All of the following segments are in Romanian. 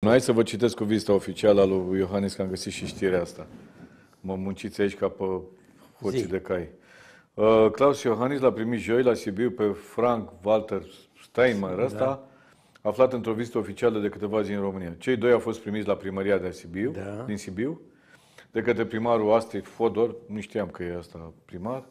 Noi să vă citesc cu vizita oficială a lui Iohannis, că am găsit și știrea asta. Mă munciți aici ca pe hoții de cai. Uh, Claus Iohannis l-a primit joi la Sibiu pe Frank Walter Steinmeier da. ăsta, da. aflat într-o vizită oficială de câteva zile în România. Cei doi au fost primiți la primăria de Sibiu, da. din Sibiu, de către primarul Astrid Fodor, nu știam că e asta primar,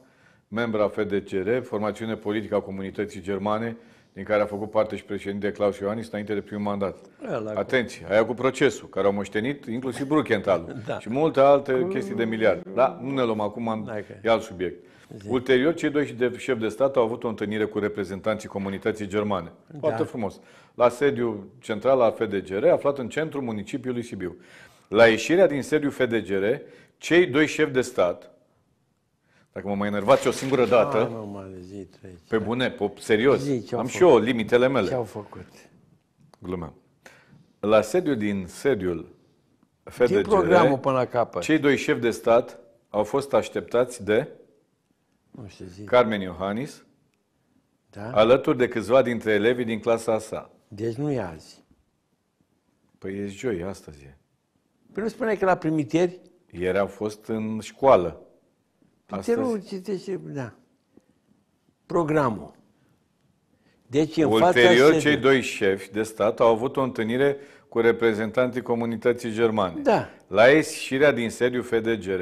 membra FDCR, formațiune politică a comunității germane, din care a făcut parte și președinte Claus Ioanis înainte de primul mandat. Ăla Atenție, aia cu procesul, care au moștenit inclusiv Bruchentalul da. și multe alte cu... chestii de miliard. Da, nu ne luăm acum, în... e alt subiect. Zic. Ulterior, cei doi șefi de stat au avut o întâlnire cu reprezentanții comunității germane. Da. Foarte da. frumos. La sediul central al FDGR, aflat în centrul municipiului Sibiu. La ieșirea din sediu FDGR, cei doi șefi de stat dacă mă mai enervați o singură dată, nu, zi, treci, pe da. bune, pop, serios, zi, am făcut? și eu limitele mele. Ce-au făcut? Glumeam. La sediu din sediul FDGR, din programul până la capăt. cei doi șefi de stat au fost așteptați de nu știu, zi. Carmen Iohannis, da? alături de câțiva dintre elevii din clasa sa. Deci nu e azi. Păi e joi, astăzi e. Păi nu spune că la primitieri? Ieri au fost în școală. Astăzi? Te rog, citește, da. Programul. Deci, în Ulterior, fața cei doi șefi de stat au avut o întâlnire cu reprezentanții comunității germane. Da. La ieșirea din sediu FDGR,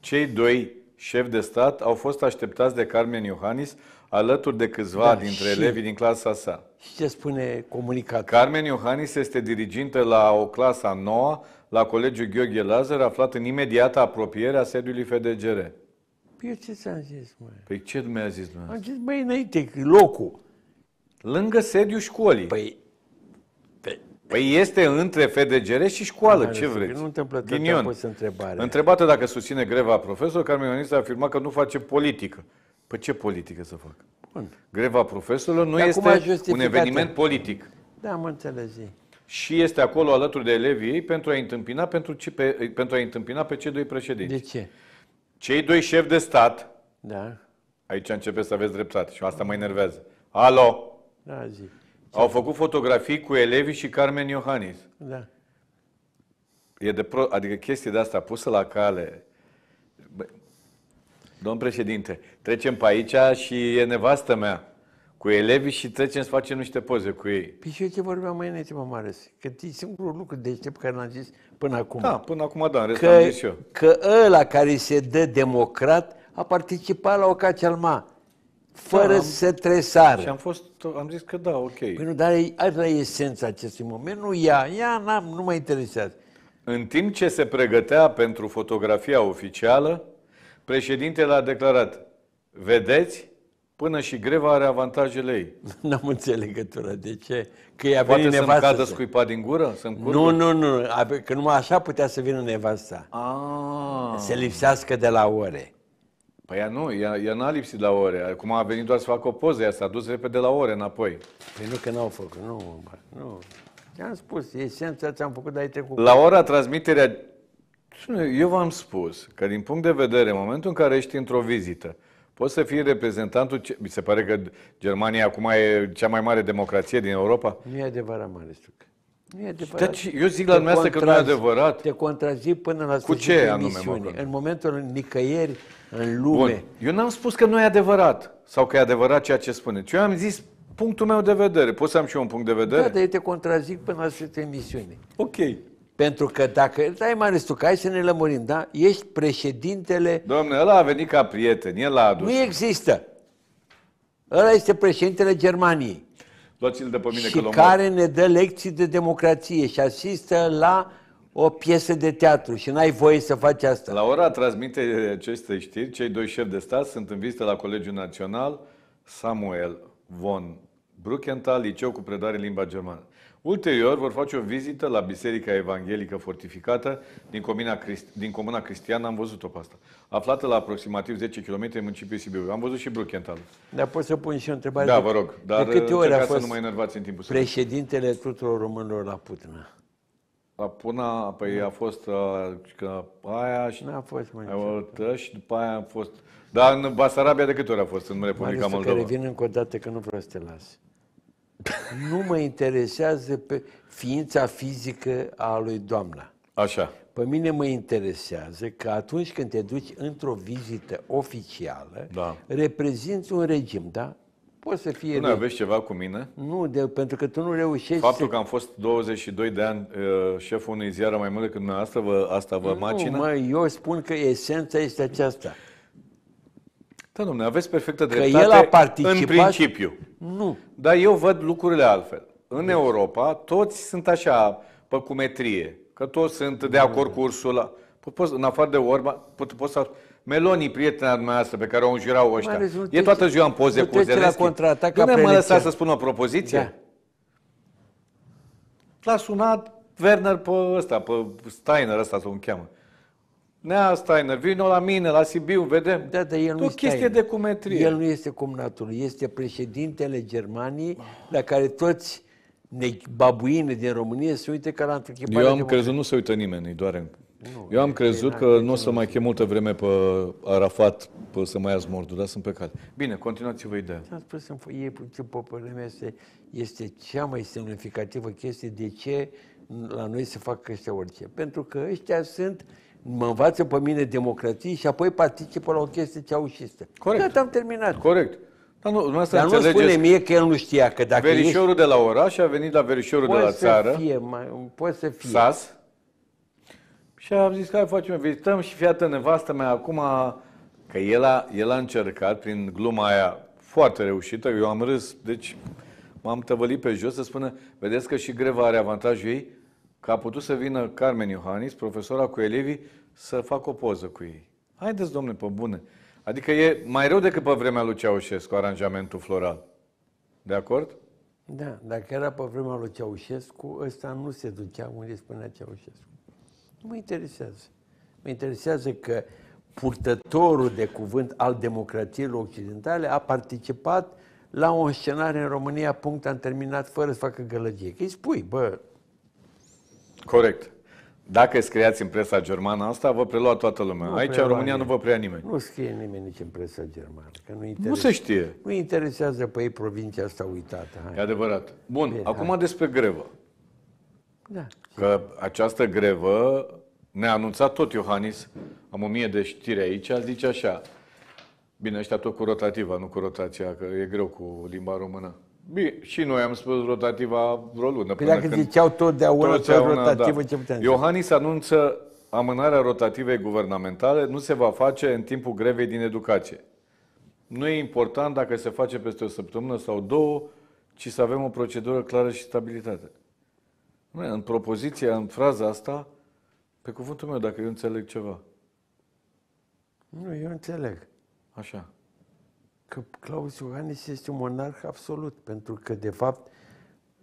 cei doi șefi de stat au fost așteptați de Carmen Iohannis alături de câțiva da, dintre și, elevii din clasa sa. Și ce spune comunicatul? Carmen Iohannis este dirigintă la o clasa nouă la Colegiul Gheorghe Lazar, aflat în imediată apropiere a sediului FDGR. Păi eu ce ți-am zis, mă? Păi ce mi-a zis mă? Am zis, băi, înainte, locul. Lângă sediu școlii. Păi, pe... Păi este între FDGR și școală, Am ce vreți? Nu întâmplă Ghinion. Pus întrebare. Întrebată dacă susține greva profesor, Carmen Ionis a afirmat că nu face politică. Păi ce politică să fac? Bun. Greva profesorilor nu Dar este un eveniment politic. Da, am înțeles. Și este acolo alături de elevii ei pentru a întâmpina, pentru, ce, pe, pentru a întâmpina pe cei doi președinți. De ce? Cei doi șefi de stat, Da, aici începe să aveți dreptate și asta mă enervează. Alo! da, zi. Au făcut fotografii cu elevii și Carmen Iohannis. Da. E de pro... Adică chestia de asta pusă la cale. Bă... Domn președinte, trecem pe aici și e nevastă mea cu elevii și trecem să facem niște poze cu ei. Păi și eu ce vorbeam mai înainte, mă mare, că e singurul lucru deștept care l-am zis până acum. Da, până acum da, în rest că, am zis eu. Că ăla care se dă democrat a participat la o cacelma, fără da, să tresară. Și am fost, am zis că da, ok. Păi nu, dar asta e esența acestui moment, nu ea, ea n-am, nu mă interesează. În timp ce se pregătea pentru fotografia oficială, președintele a declarat, vedeți, Până și greva are avantajele ei. N-am înțeles legătură. De ce? Că i-a Poate venit să-mi cadă scuipa din gură? Să-mi Nu, nu, nu. Că numai așa putea să vină nevasta. Ah. Se lipsească de la ore. Păi ea nu, ea, ea n-a lipsit la ore. Acum a venit doar să facă o poză, ea s-a dus repede la ore înapoi. Păi nu că n-au făcut, nu, nu. ce am spus, esența ce am făcut, dar ai trecut. La ora transmiterea... Eu v-am spus că din punct de vedere, în momentul în care ești într-o vizită, Poți să fii reprezentantul... Ce... Mi se pare că Germania acum e cea mai mare democrație din Europa. Nu e adevărat, Mareșuc. Nu e adevărat. Deci, eu zic la dumneavoastră că nu e adevărat. Te contrazi până la Cu ce anume, mă În momentul nicăieri în lume. Bun. Eu n-am spus că nu e adevărat sau că e adevărat ceea ce spune. Eu am zis punctul meu de vedere. Poți să am și eu un punct de vedere? Da, dar eu te contrazic până la sfârșitul emisiunii. Ok. Pentru că dacă... dai Marius, tu, că hai să ne lămurim, da? Ești președintele... Domnule, ăla a venit ca prieten, el l-a adus. Nu există. Ăla este președintele Germaniei. Luați-l de pe mine și că care ne dă lecții de democrație și asistă la o piesă de teatru și n-ai voie să faci asta. La ora transmite aceste știri, cei doi șefi de stat sunt în vizită la Colegiul Național, Samuel von Bruckenthal, liceu cu predare în limba germană. Ulterior vor face o vizită la Biserica Evanghelică Fortificată din, comuna Crist- din Comuna Cristiană, am văzut-o pe asta, aflată la aproximativ 10 km în municipiul Sibiu. Am văzut și Bruckenthal. Dar pot să pun și o întrebare? Da, vă rog. Dar de câte ori a fost să nu mai enervați în timpul președintele tuturor românilor la Putna? La Puna, păi a fost uh, că aia și... N-a fost, mai aia, Și după aia a fost... Dar în Basarabia de câte ori a fost în Republica Moldova? Marius, revin încă o dată, că nu vreau să te las. nu mă interesează pe ființa fizică a lui Doamna. Așa. Pe mine mă interesează că atunci când te duci într-o vizită oficială, da. reprezinți un regim, da? Poți să fie... Nu aveți ceva cu mine? Nu, de, pentru că tu nu reușești Faptul să... că am fost 22 de ani uh, șeful unei ziară mai mult decât dumneavoastră, vă, asta vă nu, macină? Nu, mă, eu spun că esența este aceasta. Da, domnule, aveți perfectă dreptate că el a participat... în principiu. Nu. Dar eu văd lucrurile altfel. În deci. Europa, toți sunt așa, pe cumetrie, că toți sunt de acord cu Ursula. Păi poți, în afară de Orba, poți, poți să... Meloni, prietena dumneavoastră pe care o înjurau ăștia. Mare, e toată ziua în poze cu Zelenski. Nu mă lăsa să spun o propoziție? Da. L-a sunat Werner pe ăsta, pe Steiner ăsta, să o cheamă. Nea Steiner, vino la mine, la Sibiu, vedem. Da, dar el nu o chestie Steiner. de cumetrie. El nu este cumnatul, este președintele Germaniei, oh. la care toți ne babuine din România se uită ca la întrechipare. Eu am crezut, nu se uită nimeni, îi doare nu, Eu am crezut că nu o să mai chem multă vreme pe Arafat pe să mai iați mordul, dar sunt care. Bine, continuați-vă ideea. Am spus, în după puțin mea, este, este cea mai semnificativă chestie de ce la noi se fac ăștia orice. Pentru că ăștia sunt mă învață pe mine democrație și apoi participă la o chestie ceaușistă. Corect. Gata, am terminat. Corect. Dar nu, nu, Dar nu spune mie că el nu știa că dacă Verișorul ești... de la oraș a venit la verișorul poate de la țară. Fie, mai, Poate să fie. SAS. Și am zis, hai facem, vizităm și fiată nevastă mea acum, că el a, el a încercat prin gluma aia foarte reușită, eu am râs, deci m-am tăvălit pe jos să spună, vedeți că și greva are avantajul ei, că a putut să vină Carmen Iohannis, profesora cu elevii, să facă o poză cu ei. Haideți, domnule, pe bune. Adică e mai rău decât pe vremea lui Ceaușescu, aranjamentul floral. De acord? Da, dacă era pe vremea lui Ceaușescu, ăsta nu se ducea unde spunea Ceaușescu. Nu mă interesează. Mă interesează că purtătorul de cuvânt al democrației occidentale a participat la o scenare în România, punct, am terminat fără să facă gălăgie. Că îi spui, bă, Corect. Dacă scriați în presa germană asta, vă prelua toată lumea. Nu Aici, în România, nimeni. nu vă prea nimeni. Nu scrie nimeni nici în presa germană. Că nu, nu se știe. Nu interesează pe ei provincia asta uitată. Hai. E adevărat. Bun, Bine, acum hai. despre grevă. Da. Că această grevă ne-a anunțat tot Iohannis. Am o mie de știri aici. Zice așa. Bine, ăștia tot cu rotativa, nu cu rotația, că e greu cu limba română. Bine, și noi am spus rotativa vreo lună. Păi dacă când ziceau totdeauna, totdeauna rotativă, da. ce puteam Iohannis anunță amânarea rotativei guvernamentale nu se va face în timpul grevei din educație. Nu e important dacă se face peste o săptămână sau două, ci să avem o procedură clară și stabilitate. În propoziția, în fraza asta, pe cuvântul meu, dacă eu înțeleg ceva. Nu, eu înțeleg. Așa că Claus Iohannis este un monarh absolut, pentru că, de fapt,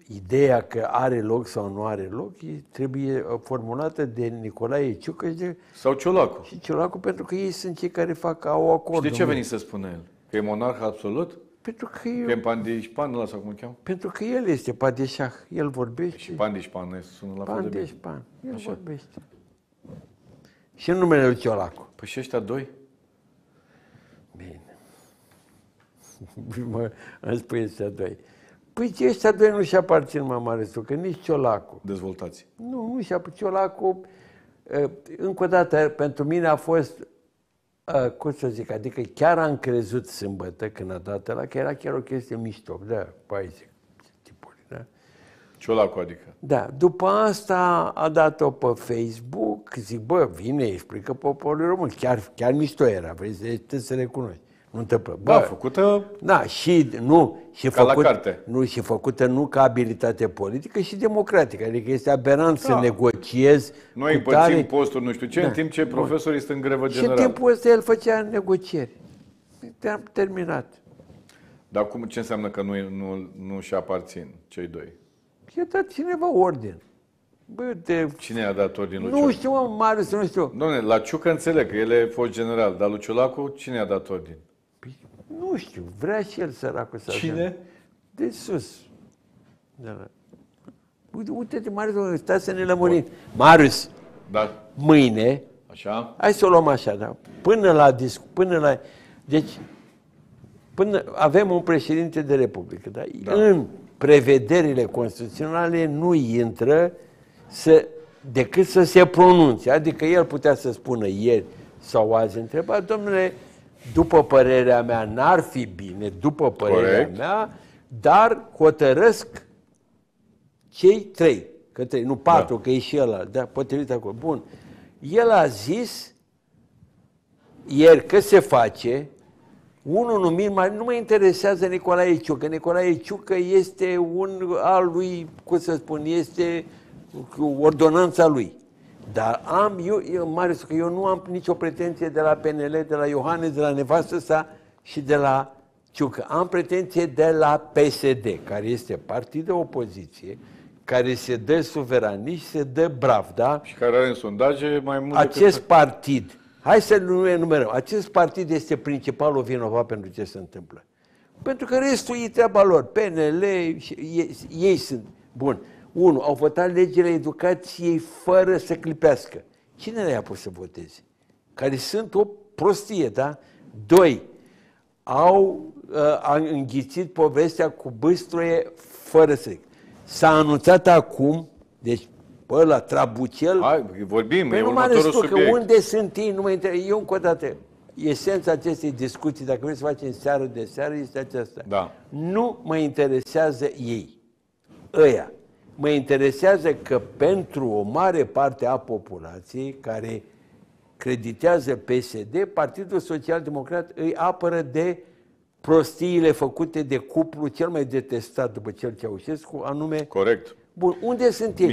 ideea că are loc sau nu are loc trebuie uh, formulată de Nicolae Ciucă și de... Sau Ciolacu. Și Ciolacu, pentru că ei sunt cei care fac, au acordul. Și de ce a venit să spună el? Că e monarh absolut? Pentru că el... Că e Pandișpan ăla sau cum cheamă? Pentru că el este Padeșah. El vorbește... Și Pandișpan sună la pandeșpan, El Așa. vorbește. Și în numele lui Ciolacu. Păi și ăștia doi? Bine. mă, îmi spui ăștia doi. Păi ce ăștia doi nu-și aparțin mare că nici Ciolacu. Dezvoltați. Nu, nu și Ciolacu, ă, încă o dată, pentru mine a fost, ă, cum să zic, adică chiar am crezut sâmbătă când a dat la că era chiar o chestie mișto, da, păi zic, da. Ciolacu, adică. Da, după asta a dat-o pe Facebook, zic, bă, vine, explică poporul român, chiar, chiar mișto era, vrei să, să recunoști nu întâmplă. Bă, da, făcută... Da, și nu... Și ca făcut, la carte. Nu, și făcută nu ca abilitate politică și democratică. Adică este aberant da. să negociezi Noi cu tare... postul nu știu ce, da. în timp ce profesorii sunt în grevă generală. Și în timpul ăsta el făcea negocieri. Te-am terminat. Dar cum, ce înseamnă că nu, nu, nu și aparțin cei doi? I-a dat cineva ordin. Bă, de... Cine a dat ordinul? Nu știu, mă, Marius, nu știu. Dom'le, la Ciucă înțeleg că el e fost general, dar lui cine a dat ordin? știu, vrea și el săracul să Cine? Ajungă. De sus. Da. da. Uite-te, Marius, stai să ne lămurim. Marius, da. mâine, așa. hai să o luăm așa, da. până la disc, până la... Deci, până avem un președinte de Republică, da? da. În prevederile constituționale nu intră să, decât să se pronunțe. Adică el putea să spună ieri sau azi, întreba, domnule, după părerea mea, n-ar fi bine, după părerea Corect. mea, dar hotărăsc cei trei, că trei, nu patru, da. că e și el, da, potrivit acolo. Bun. El a zis ieri că se face, unul numit, mai, nu mă interesează Nicolae Ciucă. Nicolae Ciucă este un al lui, cum să spun, este ordonanța lui. Dar am, eu, eu Marius, că eu nu am nicio pretenție de la PNL, de la Iohannes, de la nevastă sa și de la Ciucă. Am pretenție de la PSD, care este partid de opoziție, care se dă suveranist, se dă brav, da? Și care are în sondaje mai mult Acest decât... partid, hai să nu enumerăm, acest partid este principalul vinovat pentru ce se întâmplă. Pentru că restul e treaba lor. PNL, ei, ei sunt. Bun. 1. Au votat legile educației fără să clipească. Cine le-a pus să voteze? Care sunt o prostie, da? 2. Au uh, înghițit povestea cu băstroie fără să... S-a anunțat acum, deci bă, la Trabucel... Hai, vorbim, păi e nu următorul subiect. Că unde sunt ei, nu mă interesează. Eu încă o dată, esența acestei discuții, dacă vreți să facem seară de seară, este aceasta. Da. Nu mă interesează ei. Ăia mă interesează că pentru o mare parte a populației care creditează PSD, Partidul Social Democrat îi apără de prostiile făcute de cuplu cel mai detestat după cel Ceaușescu, anume... Corect. Bun, unde sunt ei?